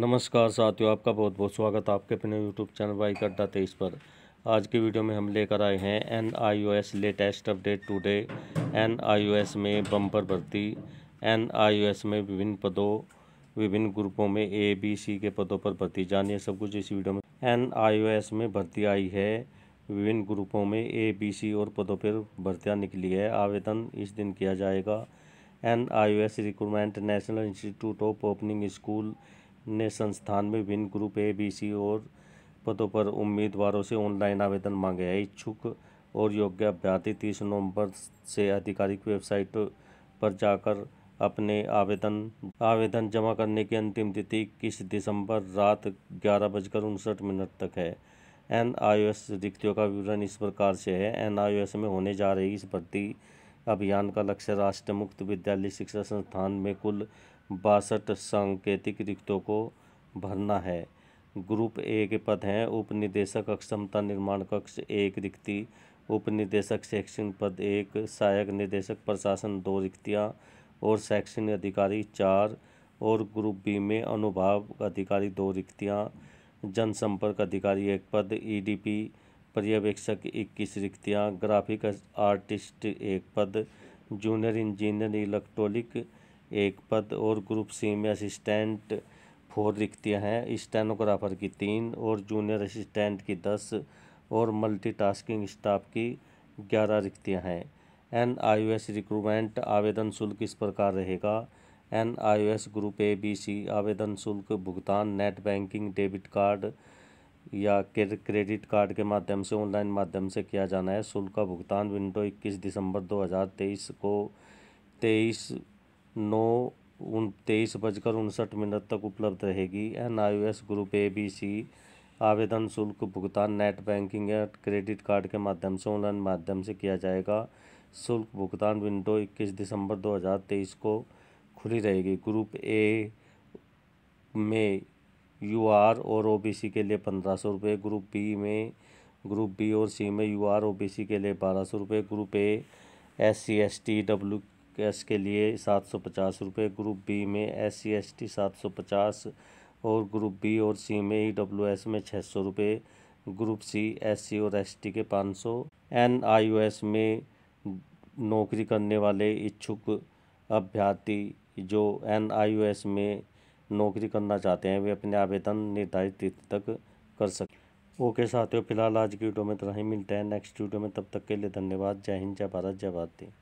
नमस्कार साथियों आपका बहुत बहुत स्वागत है आपके अपने यूट्यूब चैनल वाई अड्डा तेईस पर आज के वीडियो में हम लेकर आए हैं N I O S latest update today N I O S में बम्पर भर्ती एन आई ओ एस में विभिन्न पदों विभिन्न ग्रुपों में ए बी सी के पदों पर भर्ती जानिए सब कुछ इस वीडियो में एन आई ओ एस में भर्ती आई है विभिन्न ग्रुपों में ए बी सी और पदों पर भर्तियाँ निकली है आवेदन इस दिन किया जाएगा N I O S recruitment national institute of opening school ने संस्थान में विभिन्न ग्रुप ए बी सी और पदों पर उम्मीदवारों से ऑनलाइन आवेदन मांगे हैं इच्छुक और योग्य अभ्यर्थी तीस नवंबर से आधिकारिक वेबसाइट पर जाकर अपने आवेदन आवेदन जमा करने की अंतिम तिथि इक्कीस दिसंबर रात ग्यारह बजकर उनसठ मिनट तक है एन आई रिक्तियों का विवरण इस प्रकार से है एन आई में होने जा रही इस भर्ती अभियान का लक्ष्य राष्ट्रीय मुक्त विद्यालय शिक्षा संस्थान में कुल बासठ सांकेतिक रिक्तों को भरना है ग्रुप ए के पद हैं उप निदेशक अक्षमता निर्माण कक्ष एक रिक्ति उप निदेशक शैक्षणिक पद एक सहायक निदेशक प्रशासन दो रिक्तियाँ और शैक्षणिक अधिकारी चार और ग्रुप बी में अनुभाव अधिकारी दो रिक्तियाँ जनसंपर्क अधिकारी एक पद ईडीपी पर्यवेक्षक इक्कीस रिक्तियाँ ग्राफिक आर्टिस्ट एक पद जूनियर इंजीनियर इलेक्ट्रॉनिक एक पद और ग्रुप सी में असिस्टेंट फोर रिक्तियाँ हैं स्टेनोग्राफर की तीन और जूनियर असिस्टेंट की दस और मल्टीटास्किंग स्टाफ की ग्यारह रिक्तियाँ हैं एन आई एस रिक्रूटमेंट आवेदन शुल्क इस प्रकार रहेगा N I S group A B C आवेदन शुल्क भुगतान नेट बैंकिंग डेबिट कार्ड या क्रेडिट कार्ड के माध्यम से ऑनलाइन माध्यम से किया जाना है शुल्क का भुगतान विंडो 21 दिसंबर 2023 को तेईस नौ उन तेईस बजकर उनसठ मिनट तक उपलब्ध रहेगी N I S group A B C आवेदन शुल्क भुगतान नेट बैंकिंग या क्रेडिट कार्ड के माध्यम से ऑनलाइन माध्यम से किया जाएगा शुल्क भुगतान विंडो 21 दिसंबर 2023 को खुली रहेगी ग्रुप ए में यू आर और ओ बी सी के लिए पंद्रह सौ रुपये ग्रुप बी में ग्रुप बी और सी में U R O B C के लिए बारह सौ रुपये group A S C S T W S के लिए सात सौ पचास रुपये ग्रुप बी में एस सी एस टी सात सौ पचास और ग्रुप बी और सी में ई डब्ल्यू एस में छः सौ रुपये ग्रुप सी एस सी और एस टी के पाँच सौ एन आई ओ एस में नौकरी करने वाले इच्छुक अभ्यर्थी जो एन आई ओ एस में नौकरी करना चाहते हैं वे अपने आवेदन निर्धारित तिथि तक कर सकें ओके साथियों फिलहाल आज की वीडियो में इतना ही मिलता है नेक्स्ट वीडियो में तब तक के लिए धन्यवाद जय हिंद जय भारत जय भारती